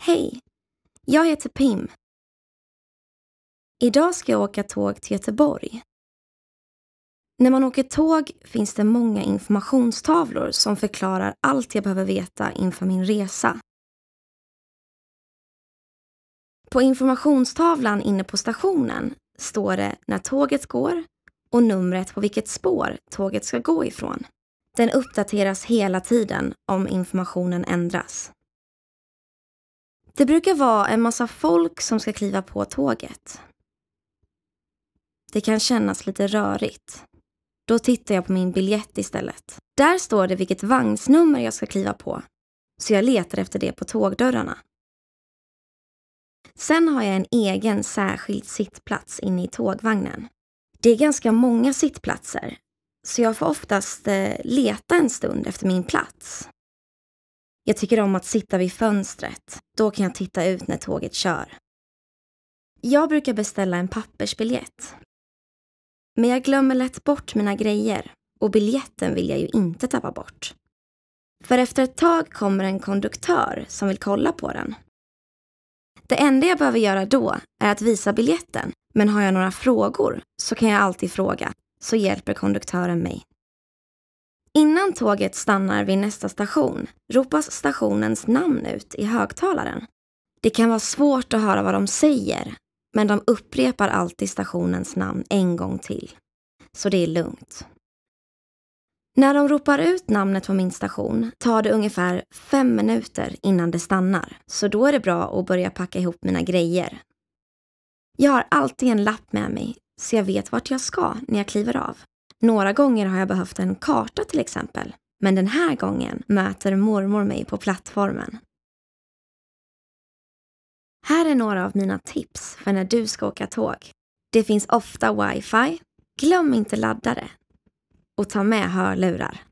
Hej! Jag heter Pim. Idag ska jag åka tåg till Göteborg. När man åker tåg finns det många informationstavlor som förklarar allt jag behöver veta inför min resa. På informationstavlan inne på stationen står det när tåget går och numret på vilket spår tåget ska gå ifrån. Den uppdateras hela tiden om informationen ändras. Det brukar vara en massa folk som ska kliva på tåget. Det kan kännas lite rörigt. Då tittar jag på min biljett istället. Där står det vilket vagnsnummer jag ska kliva på, så jag letar efter det på tågdörrarna. Sen har jag en egen särskild sittplats inne i tågvagnen. Det är ganska många sittplatser, så jag får oftast eh, leta en stund efter min plats. Jag tycker om att sitta vid fönstret. Då kan jag titta ut när tåget kör. Jag brukar beställa en pappersbiljett. Men jag glömmer lätt bort mina grejer och biljetten vill jag ju inte tappa bort. För efter ett tag kommer en konduktör som vill kolla på den. Det enda jag behöver göra då är att visa biljetten, men har jag några frågor så kan jag alltid fråga, så hjälper konduktören mig Innan tåget stannar vid nästa station ropas stationens namn ut i högtalaren. Det kan vara svårt att höra vad de säger, men de upprepar alltid stationens namn en gång till. Så det är lugnt. När de ropar ut namnet på min station tar det ungefär fem minuter innan det stannar, så då är det bra att börja packa ihop mina grejer. Jag har alltid en lapp med mig, så jag vet vart jag ska när jag kliver av. Några gånger har jag behövt en karta till exempel, men den här gången möter mormor mig på plattformen. Här är några av mina tips för när du ska åka tåg. Det finns ofta wifi. Glöm inte laddare. Och ta med hörlurar.